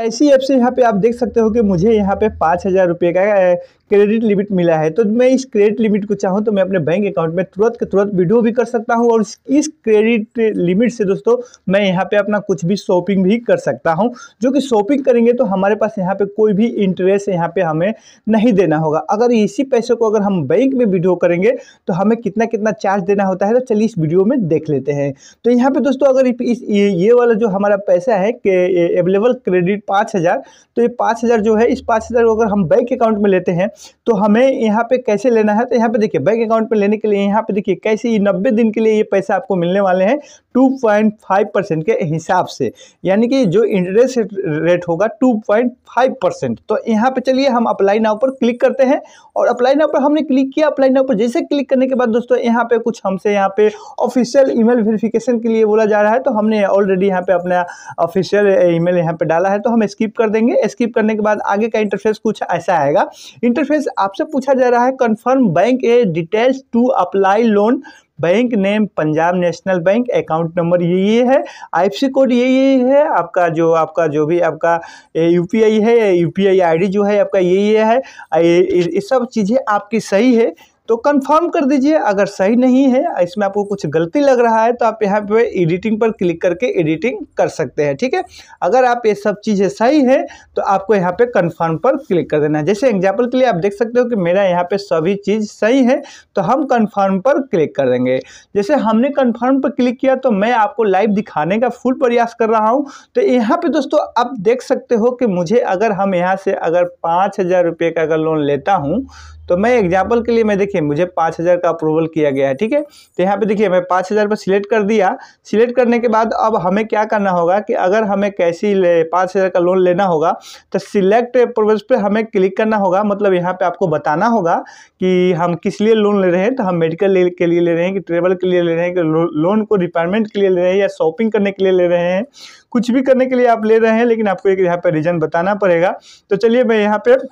ऐसी ऐप से यहाँ पे आप देख सकते हो कि मुझे यहाँ पे पाँच हज़ार रुपये का क्रेडिट लिमिट मिला है तो मैं इस क्रेडिट लिमिट को चाहूँ तो मैं अपने बैंक अकाउंट में तुरंत के तुरंत वीडियो भी कर सकता हूँ और इस क्रेडिट लिमिट से दोस्तों मैं यहाँ पे अपना कुछ भी शॉपिंग भी कर सकता हूँ जो कि शॉपिंग करेंगे तो हमारे पास यहाँ पर कोई भी इंटरेस्ट यहाँ पर हमें नहीं देना होगा अगर इसी पैसे को अगर हम बैंक में वीडियो करेंगे तो हमें कितना कितना चार्ज देना होता है तो चलिए इस वीडियो में देख लेते हैं तो यहाँ पर दोस्तों अगर इस ये वाला जो हमारा पैसा है अवेलेबल क्रेडिट पाँच हज़ार तो ये पाँच हज़ार जो है इस पाँच हज़ार को अगर हम बैंक अकाउंट में लेते हैं तो हमें यहाँ पे कैसे लेना है तो यहाँ पे देखिए बैंक अकाउंट में लेने के लिए यहाँ पे देखिए कैसे ये नब्बे दिन के लिए ये पैसा आपको मिलने वाले हैं टू के हिसाब से यानी कि जो इंटरेस्ट रेट होगा टू तो यहाँ पर चलिए हम अप्लाई नाव पर क्लिक करते हैं और अप्लाई नाव पर हमने क्लिक किया अप्लाई नाव पर जैसे क्लिक करने के बाद दोस्तों यहाँ पर कुछ हमसे यहाँ पर ऑफिशियल ईमेल वेरिफिकेशन के लिए बोला जा रहा है तो हमने ऑलरेडी यहाँ पे अपना ऑफिशियल ईमेल यहाँ पे डाला है तो हम स्किप कर देंगे स्किप करने के बाद आगे का इंटरफेस कुछ ऐसा आएगा इंटरफेस आपसे पूछा जा रहा है confirm bank a details to apply loan bank name Punjab national bank account number ये ये है आईएफसी कोड ये ये है आपका जो आपका जो भी आपका यूपीआई है यूपीआई आईडी जो है आपका ये ये है ये सब चीज़ें आपकी सही है तो कंफर्म कर दीजिए अगर सही नहीं है इसमें आपको कुछ गलती लग रहा है तो आप यहाँ पे एडिटिंग पर क्लिक करके एडिटिंग कर सकते हैं ठीक है अगर आप ये सब चीज़ें सही है तो आपको यहाँ पे कंफर्म पर क्लिक कर देना है जैसे एग्जाम्पल के लिए आप देख सकते हो कि मेरा यहाँ पे सभी चीज़ सही है तो हम कन्फर्म पर क्लिक कर देंगे जैसे हमने कन्फर्म पर क्लिक किया तो मैं आपको लाइव दिखाने का फुल प्रयास कर रहा हूँ तो यहाँ पर दोस्तों आप देख सकते हो कि मुझे अगर हम यहाँ से अगर पाँच का अगर लोन लेता हूँ तो मैं एग्जाम्पल के लिए मैं देखिए मुझे पाँच हज़ार का अप्रूवल किया गया है ठीक है तो यहाँ पे देखिए मैं पाँच हज़ार पर सिलेक्ट कर दिया सिलेक्ट करने के बाद अब हमें क्या करना होगा कि अगर हमें कैसी पाँच हज़ार का लोन लेना होगा तो सिलेक्ट प्रोग्रेस पर हमें क्लिक करना होगा मतलब यहाँ पर आपको बताना होगा कि हम किस लिए लोन ले रहे हैं तो हम मेडिकल के लिए ले रहे हैं कि ट्रेवल के लिए ले रहे हैं कि लोन को रिपायरमेंट के लिए ले रहे हैं या शॉपिंग करने के लिए ले रहे हैं कुछ भी करने के लिए आप ले रहे हैं लेकिन आपको एक यहाँ पर रीज़न बताना पड़ेगा तो चलिए मैं यहाँ पर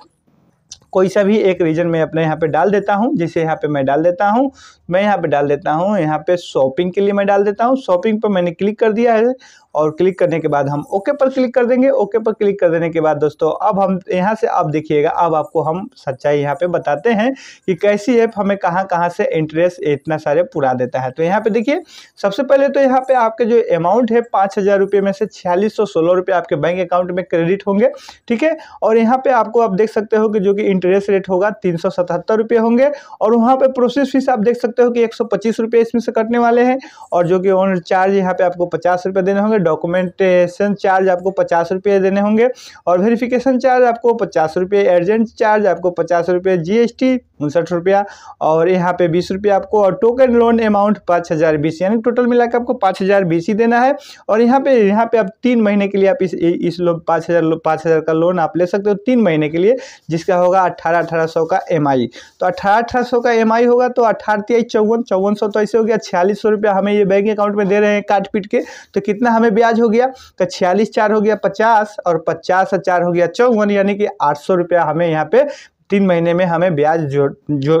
कोई सा भी एक रीजन मैं अपने यहाँ पे डाल देता हूँ जैसे यहाँ पे मैं डाल देता हूँ मैं यहाँ पे डाल देता हूँ यहाँ पे शॉपिंग के लिए मैं डाल देता हूँ शॉपिंग पर मैंने क्लिक कर दिया है और क्लिक करने के बाद हम ओके पर क्लिक कर देंगे ओके पर क्लिक कर देने के बाद दोस्तों अब हम यहाँ से आप देखिएगा अब आपको हम सच्चाई यहाँ पे बताते हैं कि कैसी ऐप हमें कहाँ कहाँ से इंटरेस्ट इतना सारे पुरा देता है तो यहाँ पे देखिए सबसे पहले तो यहाँ पे आपके जो अमाउंट है पाँच हज़ार रुपये में से छियालीस सौ सोलह आपके बैंक अकाउंट में क्रेडिट होंगे ठीक है और यहाँ पे आपको आप देख सकते हो कि जो कि इंटरेस्ट रेट होगा तीन सौ सतहत्तर रुपये होंगे और वहाँ पे प्रोसेस फीस आप देख सकते हो कि एक सौ पच्चीस इसमें से कटने वाले हैं और जो कि ऑन चार्ज यहाँ पे आपको पचास देने होंगे डॉक्यूमेंटेशन चार्ज आपको पचास रुपये देने होंगे और वेरिफिकेशन चार्ज आपको पचास रुपये एजेंट चार्ज आपको पचास रुपये जी एस टी उनसठ रुपया और यहाँ पे बीस रुपये आपको और टोकन लोन अमाउंट पाँच हज़ार बीस यानी टोटल मिलाकर आपको पाँच हज़ार बीस ही देना है और यहाँ पे यहाँ पे आप तीन महीने के लिए आप इस इस लोन पाँच हज़ार पाँच हज़ार का लोन आप ले सकते हो तीन महीने के लिए जिसका होगा अट्ठारह अठारह सौ का एम आई तो अट्ठारह अठारह सौ का एम आई होगा तो अठारह तिहाई चौवन चौवन सौ तो ऐसे हो गया छियालीस सौ रुपया हमें ये बैंक अकाउंट में दे रहे हैं काट पीट के तो कितना हमें में ब्याज हो गया तो छियालीस चार हो गया पचास और पचास चार हो गया चौवन यानी कि आठ सौ रुपया हमें यहाँ पे तीन महीने में हमें ब्याज जो जो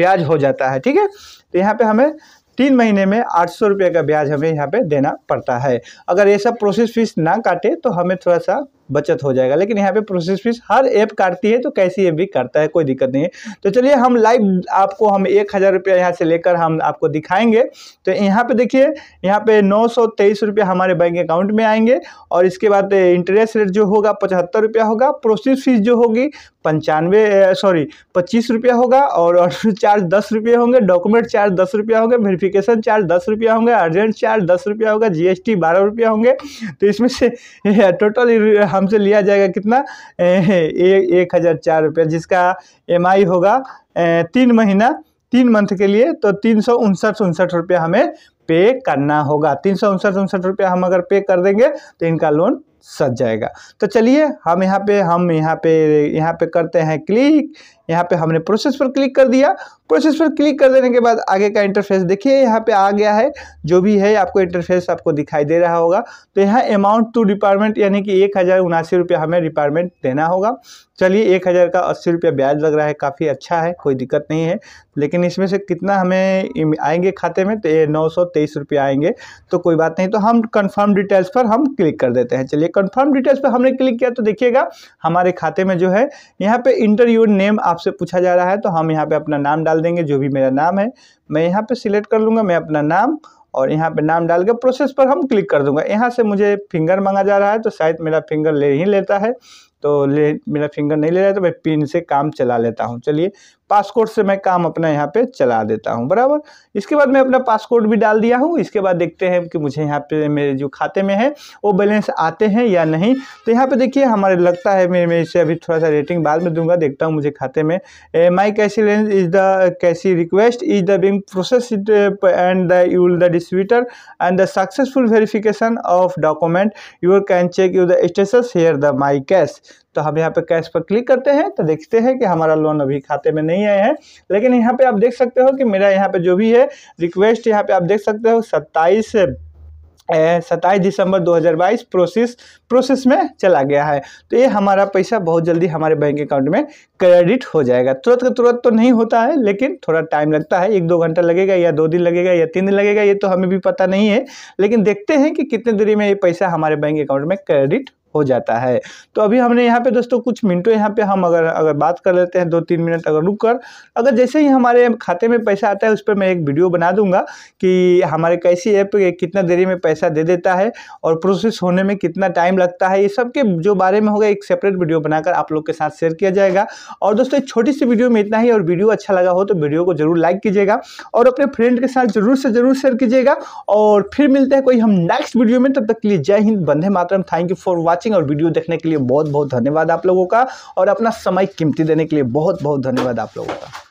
ब्याज हो जाता है ठीक है तो यहाँ पे हमें तीन महीने में आठ सौ रुपये का ब्याज हमें यहाँ पे देना पड़ता है अगर ये सब प्रोसेस फीस ना काटे तो हमें थोड़ा सा बचत हो जाएगा लेकिन यहाँ पे प्रोसेस फीस हर ऐप काटती है तो कैसी ऐप भी काटता है कोई दिक्कत नहीं है तो चलिए हम लाइव आपको हम एक हज़ार रुपया यहाँ से लेकर हम आपको दिखाएंगे तो यहाँ पे देखिए यहाँ पे नौ सौ तेईस रुपया हमारे बैंक अकाउंट में आएंगे और इसके बाद इंटरेस्ट रेट जो होगा पचहत्तर रुपया होगा प्रोसेस फीस जो होगी पंचानवे सॉरी पच्चीस रुपया होगा और चार्ज दस रुपये होंगे डॉक्यूमेंट चार्ज दस रुपया होंगे वेरिफिकेशन चार्ज दस रुपया होंगे अर्जेंट चार्ज दस रुपया होगा टी बारह रुपया होंगे तो इसमें से टोटल हमसे लिया जाएगा कितना एक हज़ार चार रुपया जिसका एम होगा तीन महीना तीन मंथ के लिए तो तीन सौ उनसठ उनसठ रुपया हमें पे करना होगा तीन सौ उनसठ उनसठ रुपया हम अगर पे कर देंगे तो इनका लोन सज जाएगा तो चलिए हम यहाँ पे हम यहाँ पे यहाँ पे करते हैं क्लिक यहाँ पे हमने प्रोसेस पर क्लिक कर दिया प्रोसेस पर क्लिक कर देने के बाद आगे का इंटरफेस देखिए यहाँ पे आ गया है जो भी है आपको इंटरफेस आपको दिखाई दे रहा होगा तो यहाँ अमाउंट टू डिपार्टमेंट यानी कि एक हज़ार उनासी रुपया हमें डिपार्टमेंट देना होगा चलिए एक हज़ार का अस्सी रुपया ब्याज लग रहा है काफ़ी अच्छा है कोई दिक्कत नहीं है लेकिन इसमें से कितना हमें आएंगे खाते में तो ये नौ सौ तेईस रुपया आएंगे तो कोई बात नहीं तो हम कन्फर्म डिटेल्स पर हम क्लिक कर देते हैं चलिए कंफर्म डिटेल्स पर हमने क्लिक किया तो देखिएगा हमारे खाते में जो है यहाँ पे इंटर नेम आपसे पूछा जा रहा है तो हम यहाँ पे अपना नाम डाल देंगे जो भी मेरा नाम है मैं यहाँ पे सिलेक्ट कर लूँगा मैं अपना नाम और यहाँ पे नाम डाल के प्रोसेस पर हम क्लिक कर दूंगा यहाँ से मुझे फिंगर मांगा जा रहा है तो शायद मेरा फिंगर ले ही लेता है तो ले मेरा फिंगर नहीं ले रहा है तो मैं पिन से काम चला लेता हूँ चलिए पासकोड से मैं काम अपना यहाँ पे चला देता हूँ बराबर इसके बाद मैं अपना पासकोड भी डाल दिया हूँ इसके बाद देखते हैं कि मुझे यहाँ पे मेरे जो खाते में है वो बैलेंस आते हैं या नहीं तो यहाँ पे देखिए हमारे लगता है मैं मैं इसे अभी थोड़ा सा रेटिंग बाद में दूंगा देखता हूँ मुझे खाते में माई कैसी लेंस इज द कैसी request is the being process and the यूल the distributor and the successful verification of document your can check you the status here the my cash तो हम यहाँ पे कैश पर क्लिक करते हैं तो देखते हैं कि हमारा लोन अभी खाते में नहीं नहीं आए हैं लेकिन यहाँ पे आप देख सकते हो कि मेरा यहाँ पे जो भी है रिक्वेस्ट यहाँ पे आप देख सकते हो सत्ताईस सत्ताईस दिसंबर 2022 प्रोसेस प्रोसेस में चला गया है तो ये हमारा पैसा बहुत जल्दी हमारे बैंक अकाउंट में क्रेडिट हो जाएगा तुरंत का तुरंत तो नहीं होता है लेकिन थोड़ा टाइम लगता है एक दो घंटा लगेगा या दो दिन लगेगा या तीन दिन लगेगा ये तो हमें भी पता नहीं है लेकिन देखते हैं कि कितने देरी में ये पैसा हमारे बैंक अकाउंट में क्रेडिट हो जाता है तो अभी हमने यहाँ पे दोस्तों कुछ मिनटों यहाँ पे हम अगर अगर बात कर लेते हैं दो तीन मिनट अगर रुक कर अगर जैसे ही हमारे खाते में पैसा आता है उस पर मैं एक वीडियो बना दूंगा कि हमारे कैसी ऐप कितना देरी में पैसा दे देता है और प्रोसेस होने में कितना टाइम लगता है ये सब के जो बारे में होगा एक सेपरेट वीडियो बनाकर आप लोग के साथ शेयर किया जाएगा और दोस्तों एक छोटी सी वीडियो में इतना ही और वीडियो अच्छा लगा हो तो वीडियो को जरूर लाइक कीजिएगा और अपने फ्रेंड के साथ जरूर से जरूर शेयर कीजिएगा और फिर मिलते हैं कोई हम नेक्स्ट वीडियो में तब तक के लिए जय हिंद बंधे मातरम thank you for watch watching और वीडियो देखने के लिए बहुत बहुत धन्यवाद आप लोगों का और अपना समय कीमती देने के लिए बहुत बहुत धन्यवाद आप लोगों का